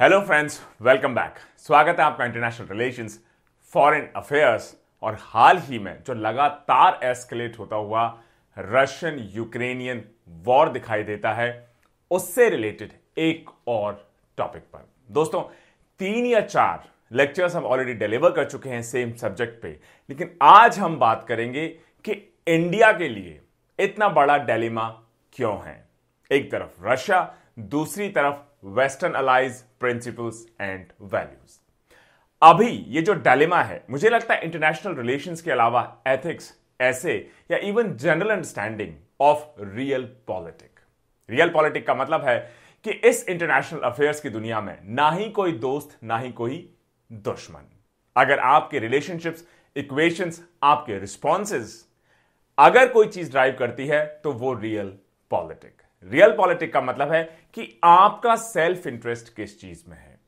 hello friends welcome back स्वागत है आपका इंटरनेशनल रिलेशंस फॉरेन अफेयर्स और हाल ही में जो लगातार एस्केलेट होता हुआ रशियन यूक्रेनियन वॉर दिखाई देता है उससे रिलेटेड एक और टॉपिक पर दोस्तों तीन या चार लेक्चर्स हम ऑलरेडी डिलीवर कर चुके हैं सेम सब्जेक्ट पे लेकिन आज हम बात करेंगे कि इंडिया के लिए इतना बड़ा डेलीमा क्यों है एक तरफ रशिया दूसरी तरफ western allies principles and values अभी ये जो डेलिमा है मुझे लगता है इंटरनेशनल रिलेशन के अलावा एथिक्स ऐसे या even general understanding of realpolitik realpolitik का मतलब है कि इस इंटरनेशनल अफेयर्स की दुनिया में ना ही कोई दोस्त ना ही कोई दुश्मन अगर आपके रिलेशनशिप्स इक्वेशंस आपके रिस्पॉन्सेज अगर कोई चीज ड्राइव करती है तो वो रियल पॉलिटिक रियल पॉलिटिक का मतलब है कि आपका सेल्फ इंटरेस्ट किस चीज में है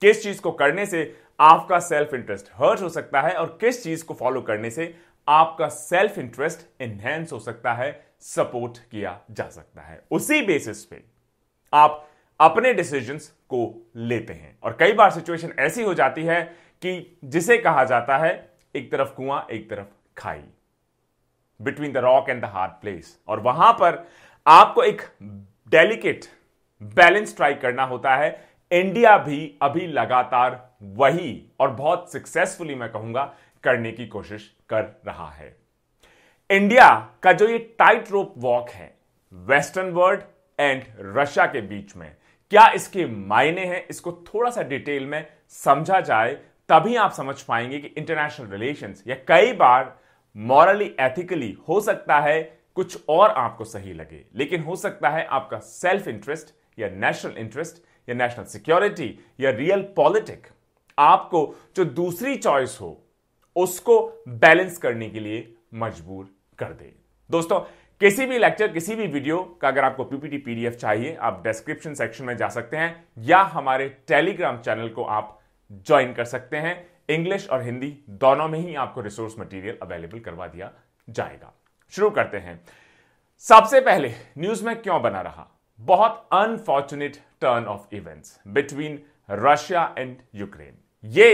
किस चीज को करने से आपका सेल्फ इंटरेस्ट हर्ट हो सकता है और किस चीज को फॉलो करने से आपका सेल्फ इंटरेस्ट एनहेंस हो सकता है सपोर्ट किया जा सकता है उसी बेसिस पे आप अपने डिसीजंस को लेते हैं और कई बार सिचुएशन ऐसी हो जाती है कि जिसे कहा जाता है एक तरफ कुआं एक तरफ खाई between the rock and the hard place और वहां पर आपको एक डेलिकेट बैलेंस ट्राई करना होता है इंडिया भी अभी लगातार वही और बहुत सक्सेसफुली मैं कहूंगा करने की कोशिश कर रहा है इंडिया का जो ये टाइट रोप वॉक है वेस्टर्न वर्ल्ड एंड रशिया के बीच में क्या इसके मायने हैं इसको थोड़ा सा डिटेल में समझा जाए तभी आप समझ पाएंगे कि इंटरनेशनल रिलेशंस या कई बार मॉरली एथिकली हो सकता है कुछ और आपको सही लगे लेकिन हो सकता है आपका सेल्फ इंटरेस्ट या नेशनल इंटरेस्ट या नेशनल सिक्योरिटी या रियल पॉलिटिक आपको जो दूसरी चॉइस हो उसको बैलेंस करने के लिए मजबूर कर दे दोस्तों किसी भी लेक्चर किसी भी वीडियो का अगर आपको पीपीटी पीडीएफ चाहिए आप डिस्क्रिप्शन सेक्शन में जा सकते हैं या हमारे टेलीग्राम चैनल को आप ज्वाइन कर सकते हैं इंग्लिश और हिंदी दोनों में ही आपको रिसोर्स मटेरियल अवेलेबल करवा दिया जाएगा शुरू करते हैं सबसे पहले न्यूज में क्यों बना रहा बहुत unfortunate turn of events between Russia and Ukraine ये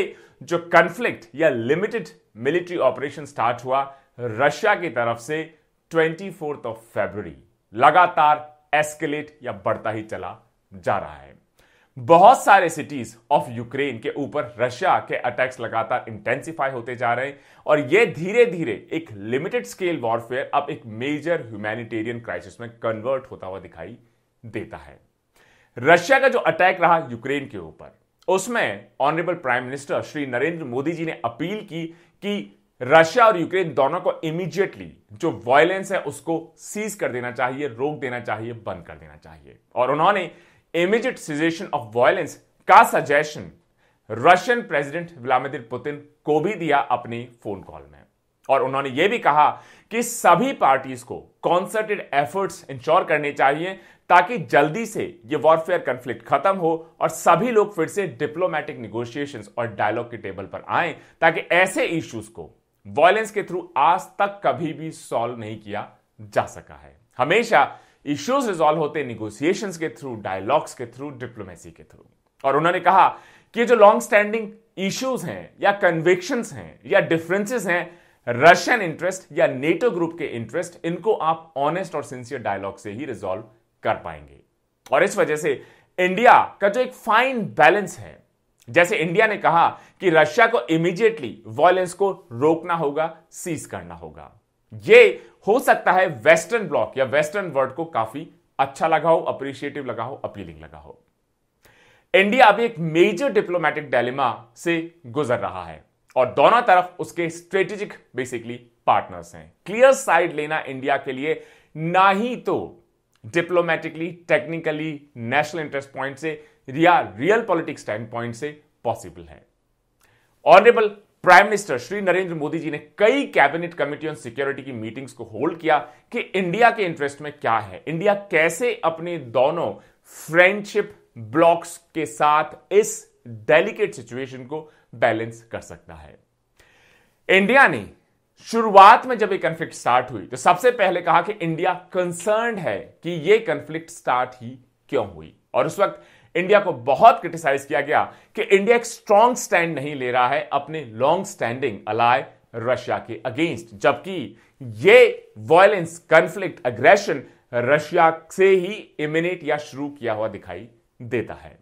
जो कन्फ्लिक्ट या लिमिटेड मिलिट्री ऑपरेशन स्टार्ट हुआ रशिया की तरफ से ट्वेंटी फोर्थ ऑफ फेबर लगातार एस्केलेट या बढ़ता ही चला जा रहा है बहुत सारे सिटीज ऑफ यूक्रेन के ऊपर रशिया के अटैक्स लगातार इंटेंसिफाई होते जा रहे हैं और यह धीरे धीरे एक लिमिटेड स्केल वॉरफेयर अब एक मेजर ह्यूमैनिटेरियन क्राइसिस में कन्वर्ट होता हुआ दिखाई देता है रशिया का जो अटैक रहा यूक्रेन के ऊपर उसमें honourable prime minister Shri Narendra Modi ji ने अपील की कि रशिया और यूक्रेन दोनों को इमीडिएटली जो वायलेंस है उसको सीज कर देना चाहिए रोक देना चाहिए बंद कर देना चाहिए और उन्होंने इमीजिएट सिजेशन ऑफ violence का suggestion Russian president Vladimir Putin को भी दिया अपनी फोन कॉल में और उन्होंने यह भी कहा कि सभी पार्टीज को कॉन्सर्टेड एफर्ट्स इंश्योर करने चाहिए ताकि जल्दी से यह वॉरफेयर कंफ्लिक्ट खत्म हो और सभी लोग फिर से डिप्लोमेटिक निगोशिएशंस और डायलॉग के टेबल पर आए ताकि ऐसे इश्यूज को वायलेंस के थ्रू आज तक कभी भी सॉल्व नहीं किया जा सका है हमेशा इश्यूज रिजॉल्व होते निगोसिएशन के थ्रू डायलॉग्स के थ्रू डिप्लोमेसी के थ्रू और उन्होंने कहा कि जो लॉन्ग स्टैंडिंग इश्यूज हैं या कन्विक्शन हैं या डिफरेंसेस हैं रशियन इंटरेस्ट या नेटो ग्रुप के इंटरेस्ट इनको आप ऑनेस्ट और सिंसियर डायलॉग से ही रिजॉल्व कर पाएंगे और इस वजह से इंडिया का जो एक फाइन बैलेंस है जैसे इंडिया ने कहा कि रशिया को इमीडिएटली वॉयलेंस को रोकना होगा सीज करना होगा ये हो सकता है वेस्टर्न ब्लॉक या वेस्टर्न वर्ल्ड को काफी अच्छा लगा हो अप्रिशिएटिव लगा हो अपीलिंग लगा हो इंडिया अभी एक मेजर डिप्लोमेटिक डायलिमा से गुजर रहा है और दोनों तरफ उसके स्ट्रेटेजिक बेसिकली पार्टनर्स हैं क्लियर साइड लेना इंडिया के लिए ना ही तो diplomatically technically national interest point से या रियल पॉलिटिक्स स्टैंड पॉइंट से पॉसिबल है honourable prime minister Shri Narendra Modi ji ने कई कैबिनेट कमिटी ऑन सिक्योरिटी की मीटिंग्स को होल्ड किया कि इंडिया के इंटरेस्ट में क्या है इंडिया कैसे अपने दोनों फ्रेंडशिप ब्लॉक्स के साथ इस डेलिकेट सिचुएशन को बैलेंस कर सकता है इंडिया ने शुरुआत में जब ये कंफ्लिक्ट स्टार्ट हुई तो सबसे पहले कहा कि इंडिया कंसर्न है कि यह कंफ्लिक्ट स्टार्ट ही क्यों हुई और उस वक्त इंडिया को बहुत क्रिटिसाइज किया गया कि इंडिया एक स्ट्रॉन्ग स्टैंड नहीं ले रहा है अपने लॉन्ग स्टैंडिंग अलाय रशिया के अगेंस्ट जबकि ये वॉयलेंस कंफ्लिक्ट अग्रेशन रशिया से ही इमिनेट या शुरू किया हुआ दिखाई देता है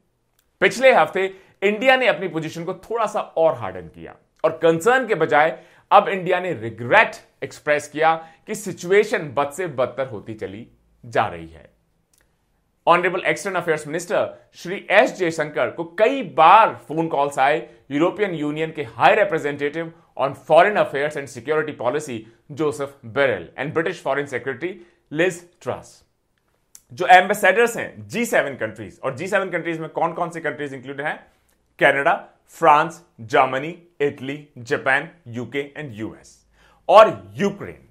पिछले हफ्ते इंडिया ने अपनी पोजीशन को थोड़ा सा और हार्डन किया और कंसर्न के बजाय अब इंडिया ने रिग्रेट एक्सप्रेस किया कि सिचुएशन बद से बदतर होती चली जा रही है honourable external affairs minister Shri S Jaishankar को कई बार फोन कॉल्स आए यूरोपियन यूनियन के high representative on foreign affairs and security policy Josep Borrell and British foreign secretary Liz Truss जो एम्बेसडर्स हैं जी सेवन कंट्रीज और जी सेवन कंट्रीज में कौन कौन सी कंट्रीज इंक्लूड हैं Canada France Germany Italy Japan UK and US और Ukraine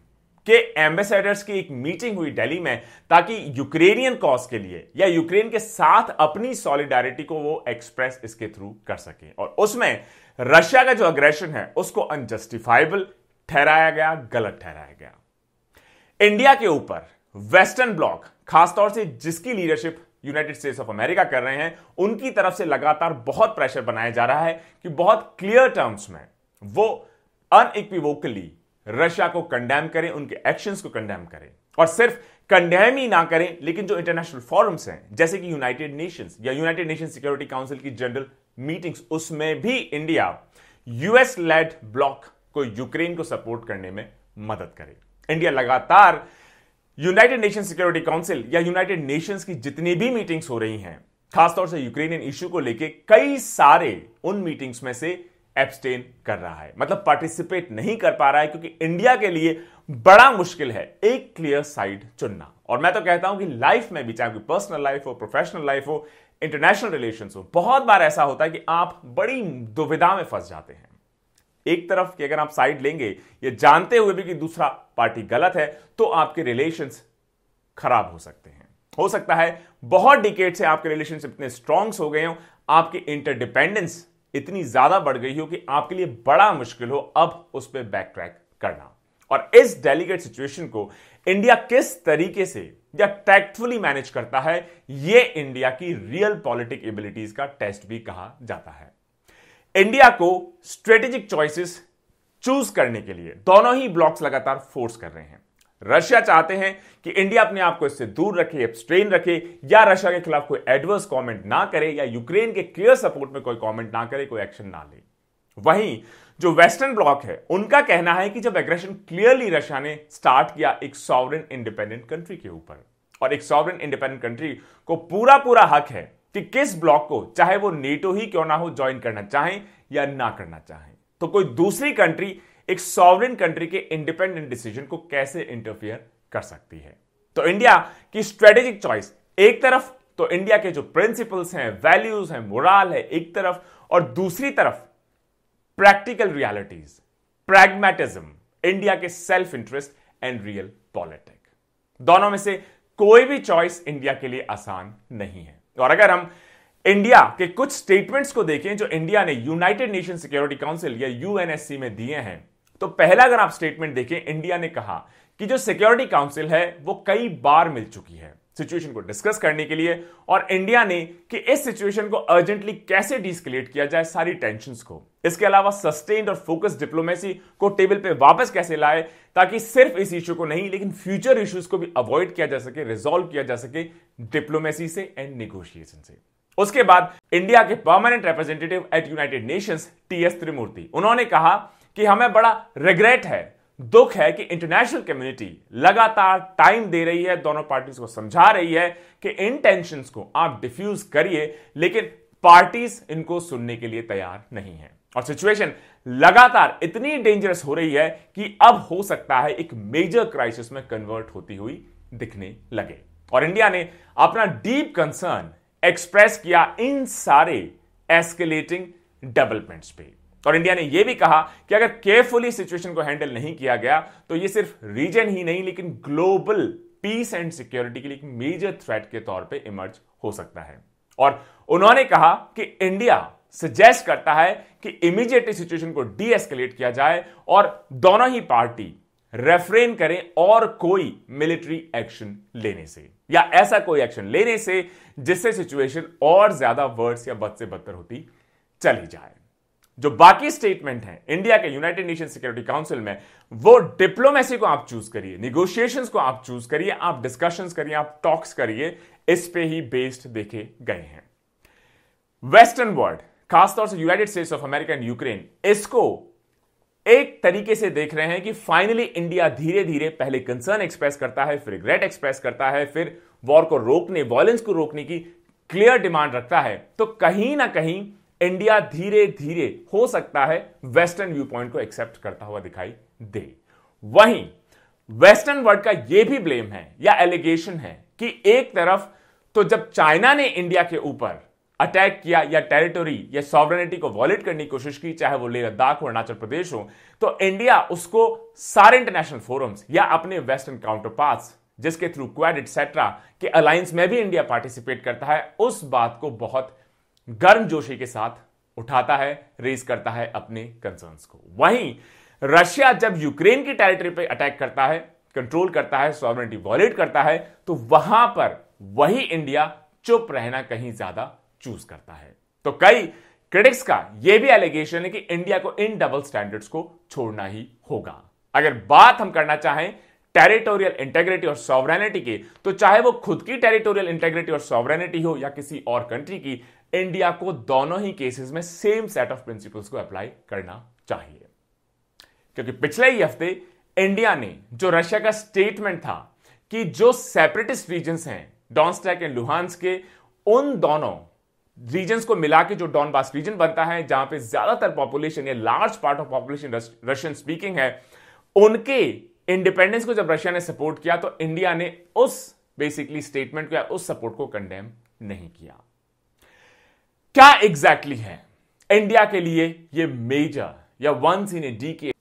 के एम्बेसडर्स की एक मीटिंग हुई दिल्ली में ताकि यूक्रेनियन कॉज के लिए या यूक्रेन के साथ अपनी सॉलिडारिटी को वो एक्सप्रेस इसके थ्रू कर सके और उसमें रशिया का जो अग्रेशन है उसको अनजस्टिफाइबल ठहराया गया गलत ठहराया गया इंडिया के ऊपर वेस्टर्न ब्लॉक खासतौर से जिसकी leadership United States of America कर रहे हैं उनकी तरफ से लगातार बहुत प्रेशर बनाया जा रहा है कि बहुत क्लियर टर्म्स में वो अनइक्विवोकली रशिया को कंडेम करें उनके एक्शंस को कंडेम करें और सिर्फ कंडेम ही ना करें लेकिन जो इंटरनेशनल फॉरम्स हैं जैसे कि यूनाइटेड नेशंस या यूनाइटेड नेशन सिक्योरिटी काउंसिल की जनरल मीटिंग्स उसमें भी इंडिया यूएस लेड ब्लॉक को यूक्रेन को सपोर्ट करने में मदद करे इंडिया लगातार यूनाइटेड नेशन सिक्योरिटी काउंसिल या यूनाइटेड नेशंस की जितनी भी मीटिंग्स हो रही हैं खासतौर से यूक्रेनियन इश्यू को लेकर कई सारे उन मीटिंग्स में से एब्सटेन कर रहा है मतलब पार्टिसिपेट नहीं कर पा रहा है क्योंकि इंडिया के लिए बड़ा मुश्किल है एक क्लियर साइड चुनना और मैं तो कहता हूं कि लाइफ में भी चाहे पर्सनल लाइफ हो प्रोफेशनल लाइफ हो इंटरनेशनल रिलेशन हो बहुत बार ऐसा होता है कि आप बड़ी दुविधा में फंस जाते हैं एक तरफ कि अगर आप साइड लेंगे ये जानते हुए भी कि दूसरा पार्टी गलत है तो आपके रिलेशन खराब हो सकते हैं हो सकता है बहुत डिकेट से आपके रिलेशनशिप इतने स्ट्रॉन्ग्स हो गए हो आपकी इंटरडिपेंडेंस इतनी ज्यादा बढ़ गई हो कि आपके लिए बड़ा मुश्किल हो अब उस पर बैक ट्रैक करना और इस डेलीकेट सिचुएशन को इंडिया किस तरीके से या टैक्टफुली मैनेज करता है यह इंडिया की रियल पॉलिटिक एबिलिटीज का टेस्ट भी कहा जाता है इंडिया को स्ट्रेटेजिक चॉइसेस चूज करने के लिए दोनों ही ब्लॉक्स लगातार फोर्स कर रहे हैं रशिया चाहते हैं कि इंडिया अपने आप को इससे दूर रखे एब्स्ट्रेन रखे या रशिया के खिलाफ कोई एडवर्स कमेंट ना करे या यूक्रेन के क्लियर सपोर्ट में कोई कमेंट ना करे कोई एक्शन ना ले वहीं जो वेस्टर्न ब्लॉक है उनका कहना है कि जब एग्रेशन क्लियरली रशिया ने स्टार्ट किया एक सॉवरन इंडिपेंडेंट कंट्री के ऊपर और एक सॉवरन इंडिपेंडेंट कंट्री को पूरा पूरा हक है कि किस ब्लॉक को चाहे वो नेटो ही क्यों ना हो ज्वाइन करना चाहे या ना करना चाहे तो कोई दूसरी कंट्री एक सॉवरिन कंट्री के इंडिपेंडेंट डिसीजन को कैसे इंटरफियर कर सकती है तो इंडिया की स्ट्रेटेजिक चॉइस एक तरफ तो इंडिया के जो प्रिंसिपल्स हैं वैल्यूज हैं मोराल है एक तरफ और दूसरी तरफ प्रैक्टिकल रियालिटीज प्रैग्मेटिज्म इंडिया के self interest and realpolitik दोनों में से कोई भी चॉइस इंडिया के लिए आसान नहीं है और अगर हम इंडिया के कुछ स्टेटमेंट्स को देखें जो इंडिया ने यूनाइटेड नेशन सिक्योरिटी काउंसिल या यूएनएससी में दिए हैं तो पहला अगर आप स्टेटमेंट देखें इंडिया ने कहा कि जो सिक्योरिटी काउंसिल है वो कई बार मिल चुकी है सिचुएशन को डिस्कस करने के लिए और इंडिया ने कि इस सिचुएशन को अर्जेंटली कैसे डिस्कलेट किया जाए सारी टेंशन को इसके अलावा सस्टेन्ड और फोकस डिप्लोमेसी को टेबल पे वापस कैसे लाए ताकि सिर्फ इस इश्यू को नहीं लेकिन फ्यूचर इश्यूज को भी अवॉइड किया जा सके रिजोल्व किया जा सके डिप्लोमेसी से एंड निगोशिएशन से उसके बाद इंडिया के permanent representative at United Nations T S Tirumurti उन्होंने कहा कि हमें बड़ा रिग्रेट है दुख है कि इंटरनेशनल कम्युनिटी लगातार टाइम दे रही है दोनों पार्टीज को समझा रही है कि इन टेंशन को आप डिफ्यूज करिए लेकिन पार्टीज इनको सुनने के लिए तैयार नहीं है और सिचुएशन लगातार इतनी डेंजरस हो रही है कि अब हो सकता है एक मेजर क्राइसिस में कन्वर्ट होती हुई दिखने लगे और इंडिया ने अपना डीप कंसर्न एक्सप्रेस किया इन सारे एस्केलेटिंग डेवलपमेंट्स पे और इंडिया ने यह भी कहा कि अगर केयरफुली सिचुएशन को हैंडल नहीं किया गया तो यह सिर्फ रीजन ही नहीं लेकिन ग्लोबल पीस एंड सिक्योरिटी के लिए एक मेजर थ्रेट के तौर पर इमर्ज हो सकता है और उन्होंने कहा कि इंडिया सजेस्ट करता है कि इमीजिएटली सिचुएशन को डीएस्केलेट किया जाए और दोनों ही पार्टी रेफरेन करें और कोई मिलिट्री एक्शन लेने से या ऐसा कोई एक्शन लेने से जिससे सिचुएशन और ज्यादा वर्ड्स या बद से बदतर होती चली जाए जो बाकी स्टेटमेंट है इंडिया के यूनाइटेड नेशन सिक्योरिटी काउंसिल में वो डिप्लोमेसी को आप चूज करिए निगोशिएशन को आप चूज करिए आप डिस्कशन करिए आप टॉक्स करिए इस पे ही बेस्ड देखे गए हैं वेस्टर्न वर्ल्ड खासतौर से United States of America and Ukraine इसको एक तरीके से देख रहे हैं कि फाइनली इंडिया धीरे धीरे पहले कंसर्न एक्सप्रेस करता है फिर रिग्रेट एक्सप्रेस करता है फिर वॉर को रोकने वॉयलेंस को रोकने की क्लियर डिमांड रखता है तो कहीं ना कहीं इंडिया धीरे धीरे हो सकता है वेस्टर्न व्यू पॉइंट को एक्सेप्ट करता हुआ दिखाई दे वहीं वेस्टर्न वर्ल्ड का यह भी ब्लेम है या एलिगेशन है कि एक तरफ तो जब चाइना ने इंडिया के ऊपर अटैक किया या टेरिटोरी या सॉवरेनिटी को वॉलेट करने की कोशिश की चाहे वो लेह लद्दाख हो अरुणाचल प्रदेश हो तो इंडिया उसको सारे इंटरनेशनल फोरम्स या अपने वेस्टर्न काउंटर पार्ट जिसके थ्रू क्वेड एटसेट्रा के अलायंस में भी इंडिया पार्टिसिपेट करता है उस बात को बहुत गर्म जोशी के साथ उठाता है रेज करता है अपने कंसर्न्स को वहीं रशिया जब यूक्रेन की टेरिटरी पर अटैक करता है कंट्रोल करता है सॉवरिटी वॉलेट करता है तो वहां पर वही इंडिया चुप रहना कहीं ज्यादा चूज करता है तो कई क्रिटिक्स का यह भी एलिगेशन है कि इंडिया को इन डबल स्टैंडर्ड्स को छोड़ना ही होगा अगर बात हम करना चाहें टेरिटोरियल इंटेग्रिटी और सॉवरेनिटी की तो चाहे वो खुद की टेरिटोरियल इंटेग्रिटी और सॉवरेनिटी हो या किसी और कंट्री की इंडिया को दोनों ही केसेस में सेम सेट ऑफ प्रिंसिपल्स को अप्लाई करना चाहिए क्योंकि पिछले ही हफ्ते इंडिया ने जो रशिया का स्टेटमेंट था कि जो सेपरेटिस्ट रीजन हैं डॉन्स्टैक एंड लुहानस के उन दोनों रीजन को मिला के जो डॉनबास रीजन बनता है जहां पे ज्यादातर पॉपुलेशन या large part of population Russian speaking है उनके इंडिपेंडेंस को जब रशिया ने सपोर्ट किया तो इंडिया ने उस बेसिकली स्टेटमेंट को या उस सपोर्ट को कंडेम नहीं किया क्या एग्जैक्टली exactly है इंडिया के लिए ये मेजर या once in a decade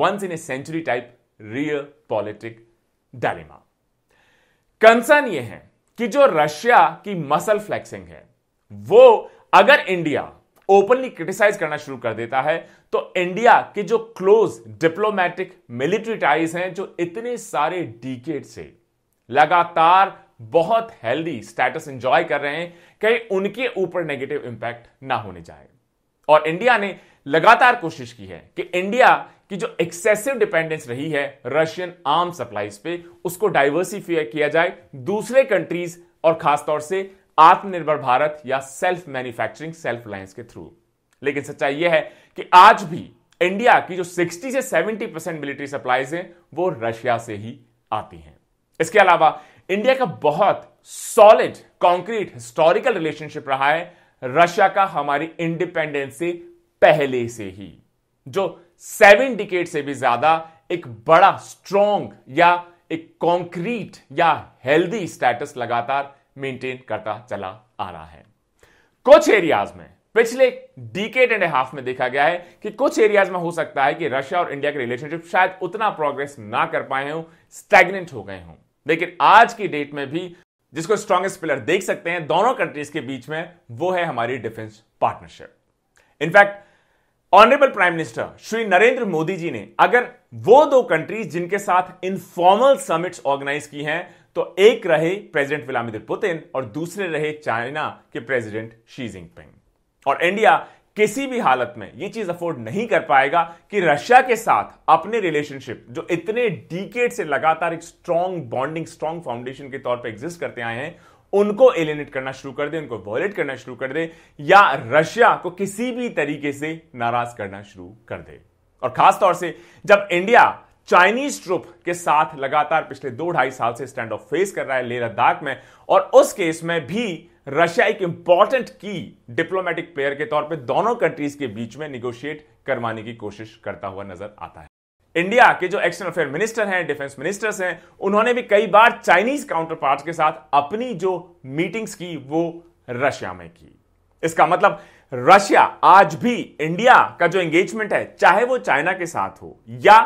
once in a century type realpolitik dilemma concern ये है कि जो रशिया की मसल फ्लेक्सिंग है वो अगर इंडिया ओपनली क्रिटिसाइज करना शुरू कर देता है तो इंडिया के जो क्लोज डिप्लोमेटिक मिलिट्री टाइज हैं जो इतने सारे डीकेट से लगातार बहुत हेल्दी स्टेटस एंजॉय कर रहे हैं कहीं उनके ऊपर नेगेटिव इंपैक्ट ना होने जाए और इंडिया ने लगातार कोशिश की है कि इंडिया की जो एक्सेसिव डिपेंडेंस रही है रशियन आर्म सप्लाईज पे उसको डाइवर्सिफाई किया जाए दूसरे कंट्रीज और खासतौर से आत्मनिर्भर भारत या सेल्फ मैन्युफैक्चरिंग सेल्फ रिलायंस के थ्रू लेकिन सच्चाई यह है कि आज भी इंडिया की जो 60 से 70 परसेंट मिलिट्री सप्लाईज हैं वो रशिया से ही आती हैं इसके अलावा इंडिया का बहुत सॉलिड कॉन्क्रीट हिस्टोरिकल रिलेशनशिप रहा है रशिया का हमारी इंडिपेंडेंस से पहले से ही जो सेवन डिकेट से भी ज्यादा एक बड़ा स्ट्रॉन्ग या एक कॉन्क्रीट या हेल्दी स्टेटस लगातार मेंटेन करता चला आ रहा है कुछ एरियाज में पिछले डिकेट एंड हाफ में देखा गया है कि कुछ एरियाज में हो सकता है कि रशिया और इंडिया के रिलेशनशिप शायद उतना प्रोग्रेस ना कर पाए हों स्टेगनेंट हो गए हों लेकिन आज की डेट में भी जिसको स्ट्रांगेस्ट पिलर देख सकते हैं दोनों कंट्रीज के बीच में वो है हमारी defence partnership in fact honourable prime minister Shri Narendra Modi ji ने अगर वो दो कंट्रीज जिनके साथ इनफॉर्मल समिट्स ऑर्गेनाइज की हैं तो एक रहे प्रेसिडेंट व्लादिमिर पुतिन और दूसरे रहे चाइना के प्रेसिडेंट शी जिनपिंग और इंडिया किसी भी हालत में ये चीज अफोर्ड नहीं कर पाएगा कि रशिया के साथ अपने रिलेशनशिप जो इतने डीकेट से लगातार एक स्ट्रॉन्ग बॉन्डिंग स्ट्रॉन्ग फाउंडेशन के तौर पर एग्जिस्ट करते आए हैं उनको एलिनेट करना शुरू कर दे उनको वॉयलेट करना शुरू कर दे या रशिया को किसी भी तरीके से नाराज करना शुरू कर दे और खासतौर से जब इंडिया चाइनीज ट्रुप के साथ लगातार पिछले दो ढाई साल से स्टैंड ऑफ फेस कर रहा है लेह लद्दाख में और उस केस में भी रशिया एक इंपॉर्टेंट की डिप्लोमेटिक प्लेयर के तौर पे दोनों कंट्रीज के बीच में निगोशिएट करवाने की कोशिश करता हुआ नजर आता है इंडिया के जो एक्सटर्नल अफेयर मिनिस्टर हैं डिफेंस मिनिस्टर्स हैं उन्होंने भी कई बार चाइनीज काउंटर पार्ट के साथ अपनी जो मीटिंग्स की वो रशिया में की इसका मतलब रशिया आज भी इंडिया का जो एंगेजमेंट है चाहे वो चाइना के साथ हो या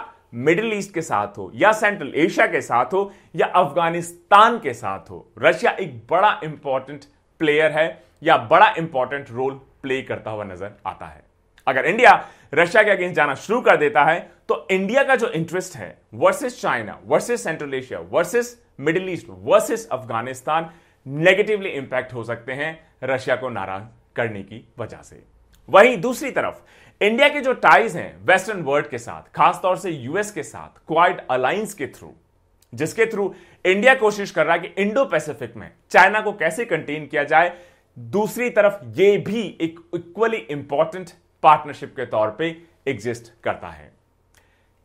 मिडिल ईस्ट के साथ हो या सेंट्रल एशिया के साथ हो या अफगानिस्तान के साथ हो रशिया एक बड़ा इंपॉर्टेंट प्लेयर है या बड़ा इंपॉर्टेंट रोल प्ले करता हुआ नजर आता है अगर इंडिया रशिया के अगेंस्ट जाना शुरू कर देता है तो इंडिया का जो इंटरेस्ट है versus China versus Central Asia versus Middle East versus Afghanistan negatively impact हो सकते हैं रशिया को नाराज करने की वजह से वहीं दूसरी तरफ इंडिया के जो टाइज हैं वेस्टर्न वर्ल्ड के साथ खासतौर से यूएस के साथ क्वाइट अलायंस के थ्रू जिसके थ्रू इंडिया कोशिश कर रहा है कि इंडो पैसिफिक में चाइना को कैसे कंटेन किया जाए दूसरी तरफ यह भी एक इक्वली इंपॉर्टेंट पार्टनरशिप के तौर पे एग्जिस्ट करता है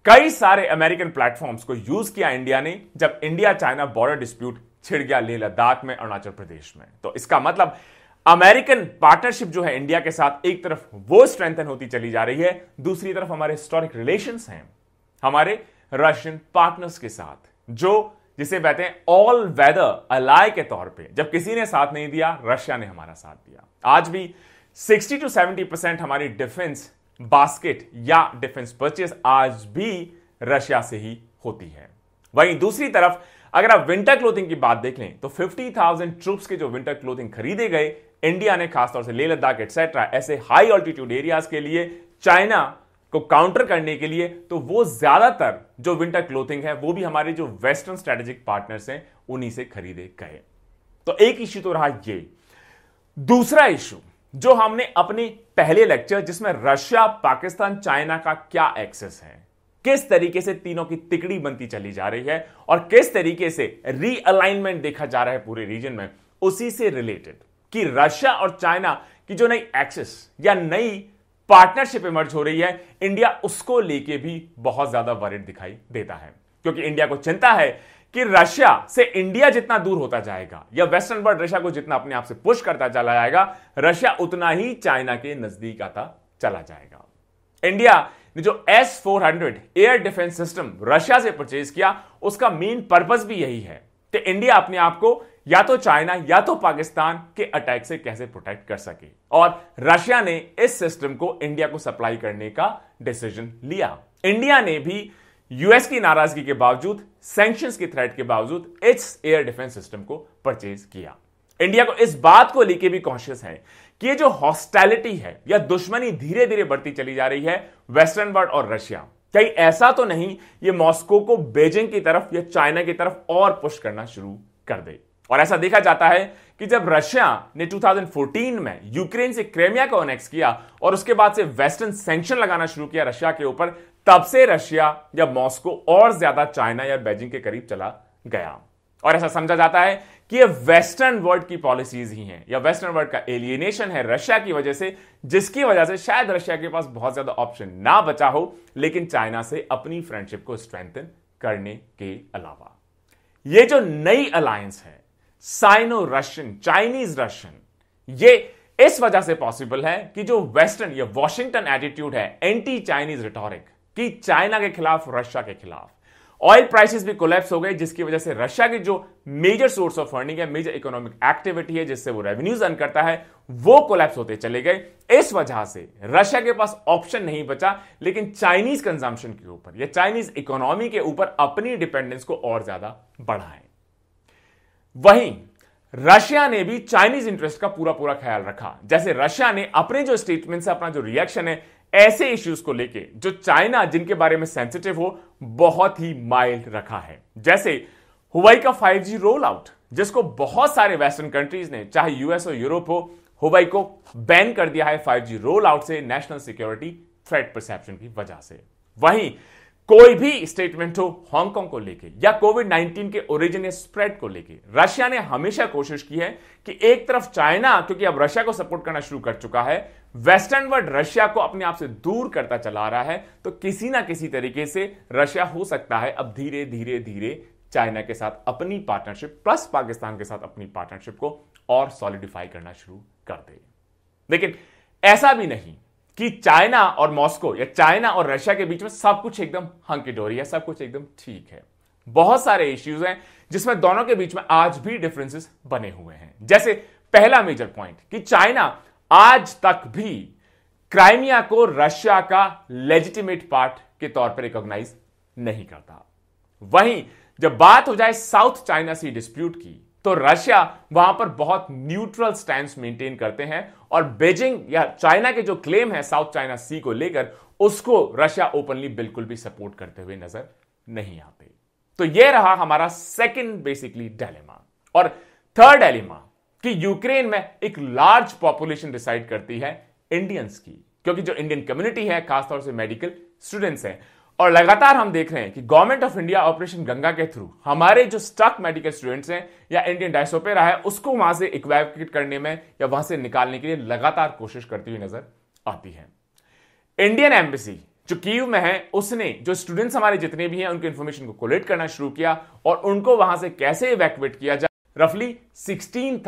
कई सारे अमेरिकन प्लेटफॉर्म्स को यूज किया इंडिया ने जब इंडिया चाइना बॉर्डर डिस्प्यूट छिड़ गया लेह लद्दाख में अरुणाचल प्रदेश में तो इसका मतलब अमेरिकन पार्टनरशिप जो है इंडिया के साथ एक तरफ वो स्ट्रेंथन होती चली जा रही है दूसरी तरफ हमारे हिस्टोरिक रिलेशन हैं हमारे रशियन पार्टनर्स के साथ जो जिसे कहते हैं ऑल वेदर अलाय के तौर पे जब किसी ने साथ नहीं दिया रशिया ने हमारा साथ दिया आज भी 60 टू 70 परसेंट हमारी डिफेंस बास्केट या डिफेंस परचेस आज भी रशिया से ही होती है वहीं दूसरी तरफ अगर आप विंटर क्लोथिंग की बात देख लें तो 50,000 ट्रूप्स के जो विंटर क्लोथिंग खरीदे गए इंडिया ने खासतौर से लेह लद्दाख एटसेट्रा ऐसे हाई ऑल्टीट्यूड एरियाज के लिए चाइना को काउंटर करने के लिए तो वो ज्यादातर जो विंटर क्लोथिंग है वो भी हमारे जो वेस्टर्न स्ट्रेटेजिक पार्टनर्स हैं उन्हीं से खरीदे गए तो एक इश्यू तो रहा ये दूसरा इश्यू जो हमने अपने पहले लेक्चर जिसमें रशिया पाकिस्तान चाइना का क्या एक्सेस है किस तरीके से तीनों की तिकड़ी बनती चली जा रही है और किस तरीके से रीअलाइनमेंट देखा जा रहा है पूरे रीजन में उसी से रिलेटेड कि रशिया और चाइना की जो नई एक्सेस या नई पार्टनरशिप इमर्ज हो रही है इंडिया उसको लेके भी बहुत ज्यादा वरिड दिखाई देता है क्योंकि इंडिया को चिंता है कि रशिया से इंडिया जितना दूर होता जाएगा या वेस्टर्न वर्ल्ड रशिया को जितना अपने आप से पुश करता चला जाएगा रशिया उतना ही चाइना के नजदीक आता चला जाएगा इंडिया ने जो S four hundred air defence system Russia से परचेज किया उसका मेन पर्पज भी यही है कि इंडिया अपने आप को या तो चाइना या तो पाकिस्तान के अटैक से कैसे प्रोटेक्ट कर सके और रशिया ने इस सिस्टम को इंडिया को सप्लाई करने का डिसीजन लिया इंडिया ने भी यूएस की नाराजगी के बावजूद सेंक्शन की थ्रेट के बावजूद इस एयर डिफेंस सिस्टम को परचेज किया इंडिया को इस बात को लेके भी कॉन्शियस है कि ये जो हॉस्टैलिटी है या दुश्मनी धीरे धीरे बढ़ती चली जा रही है वेस्टर्न वर्ल्ड और रशिया कहीं ऐसा तो नहीं ये मॉस्को को बेजिंग की तरफ या चाइना की तरफ और पुश करना शुरू कर दे और ऐसा देखा जाता है कि जब रशिया ने 2014 में यूक्रेन से क्रेमिया को अनेक्स किया और उसके बाद से वेस्टर्न सेंक्शन लगाना शुरू किया रशिया के ऊपर तब से रशिया या मॉस्को और ज्यादा चाइना या बेजिंग के करीब चला गया और ऐसा समझा जाता है कि ये वेस्टर्न वर्ल्ड की पॉलिसीज ही हैं या वेस्टर्न वर्ल्ड का एलियनेशन है रशिया की वजह से जिसकी वजह से शायद रशिया के पास बहुत ज्यादा ऑप्शन ना बचा हो लेकिन चाइना से अपनी फ्रेंडशिप को स्ट्रेंथन करने के अलावा ये जो नई अलायंस है साइनो रशियन चाइनीज रशियन ये इस वजह से पॉसिबल है कि जो वेस्टर्न या वॉशिंगटन एटीट्यूड है एंटी चाइनीज रिटोरिक कि चाइना के खिलाफ रशिया के खिलाफ ऑयल प्राइसेस भी कोलैप्स हो गए जिसकी वजह से रशिया की जो मेजर सोर्स ऑफ फंडिंग है मेजर इकोनॉमिक एक्टिविटी है जिससे वो रेवेन्यूज अर्न करता है वो कोलैप्स होते चले गए इस वजह से रशिया के पास ऑप्शन नहीं बचा लेकिन चाइनीज कंजम्पशन के ऊपर या चाइनीज इकोनॉमी के ऊपर अपनी डिपेंडेंस को और ज्यादा बढ़ाएं वहीं रशिया ने भी चाइनीज इंटरेस्ट का पूरा पूरा ख्याल रखा जैसे रशिया ने अपने जो स्टेटमेंट से अपना जो रिएक्शन है ऐसे इश्यूज को लेके जो चाइना जिनके बारे में सेंसिटिव हो बहुत ही माइल्ड रखा है जैसे हुवाई का 5G रोल आउट जिसको बहुत सारे वेस्टर्न कंट्रीज ने चाहे यूएस और यूरोप हो हुवाई को बैन कर दिया है 5G रोल आउट से नेशनल सिक्योरिटी थ्रेट परसेप्शन की वजह से वहीं कोई भी स्टेटमेंट हो हांगकांग को लेके या कोविड 19 के ओरिजिन स्प्रेड को लेके रशिया ने हमेशा कोशिश की है कि एक तरफ चाइना क्योंकि अब रशिया को सपोर्ट करना शुरू कर चुका है वेस्टर्न वर्ल्ड रशिया को अपने आप से दूर करता चला रहा है तो किसी ना किसी तरीके से रशिया हो सकता है अब धीरे धीरे धीरे चाइना के साथ अपनी पार्टनरशिप प्लस पाकिस्तान के साथ अपनी पार्टनरशिप को और सॉलिडिफाई करना शुरू कर दे लेकिन ऐसा भी नहीं कि चाइना और मॉस्को या चाइना और रशिया के बीच में सब कुछ एकदम हंकी डोरी है सब कुछ एकदम ठीक है बहुत सारे इश्यूज हैं जिसमें दोनों के बीच में आज भी डिफरेंसेस बने हुए हैं जैसे पहला मेजर पॉइंट कि चाइना आज तक भी क्राइमिया को रशिया का लेजिटिमेट पार्ट के तौर पर रिकॉग्नाइज नहीं करता वहीं जब बात हो जाए साउथ चाइना सी डिस्प्यूट की तो रशिया वहां पर बहुत न्यूट्रल स्टैंड मेंटेन करते हैं और बेजिंग या चाइना के जो क्लेम है साउथ चाइना सी को लेकर उसको रशिया ओपनली बिल्कुल भी सपोर्ट करते हुए नजर नहीं आते तो यह रहा हमारा सेकंड बेसिकली डेलेमा और थर्ड एलिमा कि यूक्रेन में एक लार्ज पॉपुलेशन डिसाइड करती है इंडियंस की क्योंकि जो इंडियन कम्युनिटी है खासतौर से मेडिकल स्टूडेंट्स हैं और लगातार हम देख रहे हैं कि government of India operation Ganga के थ्रू हमारे जो स्टक मेडिकल स्टूडेंट्स हैं या इंडियन डायसोपेरा है उसको वहां से इक्वेट करने में या वहां से निकालने के लिए लगातार कोशिश करती हुई नजर आती है इंडियन एम्बेसी जो कीव में है उसने जो स्टूडेंट्स हमारे जितने भी हैं उनके इन्फॉर्मेशन को कोलेट करना शुरू किया और उनको वहां से कैसे इवैक्यूएट किया जाए रफली सिक्सटीन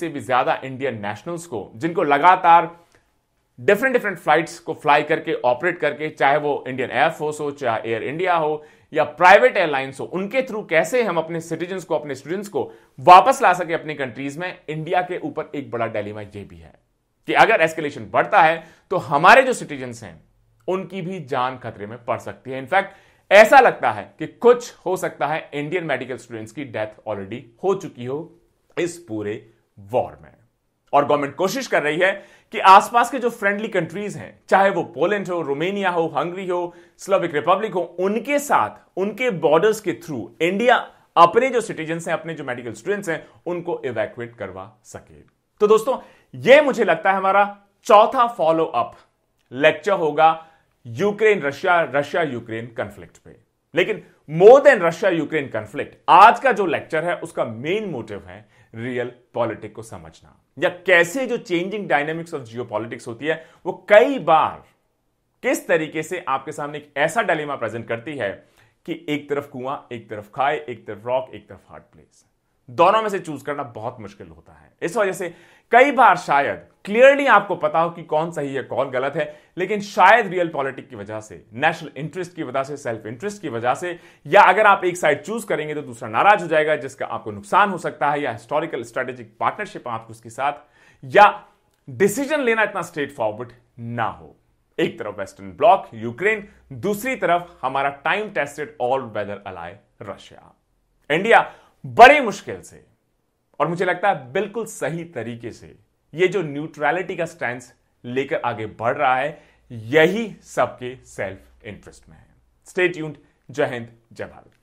से भी ज्यादा इंडियन नेशनल्स को जिनको लगातार डिफरेंट डिफरेंट फ्लाइट्स को फ्लाई करके ऑपरेट करके चाहे वो इंडियन एयरफोर्स हो चाहे एयर इंडिया हो या प्राइवेट एयरलाइंस हो उनके थ्रू कैसे हम अपने सिटीजन्स को अपने स्टूडेंट्स को वापस ला सके अपनी कंट्रीज में इंडिया के ऊपर एक बड़ा डेलीमा यह भी है कि अगर एस्केलेशन बढ़ता है तो हमारे जो सिटीजन्स हैं उनकी भी जान खतरे में पड़ सकती है इनफैक्ट ऐसा लगता है कि कुछ हो सकता है इंडियन मेडिकल स्टूडेंट्स की डेथ ऑलरेडी हो चुकी हो इस पूरे वॉर में और गवर्नमेंट कोशिश कर रही है कि आसपास के जो फ्रेंडली कंट्रीज हैं चाहे वो पोलैंड हो रोमेनिया हो हंगरी हो स्लोविक रिपब्लिक हो उनके साथ उनके बॉर्डर्स के थ्रू इंडिया अपने जो सिटीजन हैं अपने जो मेडिकल स्टूडेंट्स हैं उनको इवैक्यूएट करवा सके तो दोस्तों यह मुझे लगता है हमारा चौथा फॉलो अप लेक्चर होगा Ukraine Russia Russia Ukraine conflict पे लेकिन more than Russia Ukraine conflict आज का जो लेक्चर है उसका मेन मोटिव है रियल पॉलिटिक को समझना या कैसे जो चेंजिंग डायनेमिक्स ऑफ जियो होती है वो कई बार किस तरीके से आपके सामने एक ऐसा डिलेमा प्रेजेंट करती है कि एक तरफ कुआं एक तरफ खाए एक तरफ रॉक एक तरफ हार्ड प्लेस दोनों में से चूज करना बहुत मुश्किल होता है इस वजह से कई बार शायद क्लियरली आपको पता हो कि कौन सही है कौन गलत है लेकिन शायद रियल पॉलिटिक की वजह से नेशनल इंटरेस्ट की वजह से सेल्फ इंटरेस्ट की वजह से या अगर आप एक साइड चूज करेंगे तो दूसरा नाराज हो जाएगा जिसका आपको नुकसान हो सकता है या हिस्टोरिकल स्ट्रेटेजिक पार्टनरशिप आपको उसके साथ या डिसीजन लेना इतना स्ट्रेट फॉरवर्ड ना हो एक तरफ वेस्टर्न ब्लॉक यूक्रेन दूसरी तरफ हमारा time tested all weather ally Russia India बड़ी मुश्किल से और मुझे लगता है बिल्कुल सही तरीके से ये जो न्यूट्रैलिटी का स्टैंड लेकर आगे बढ़ रहा है यही सबके सेल्फ इंटरेस्ट में है स्टेट यूंट जय हिंद जय भारत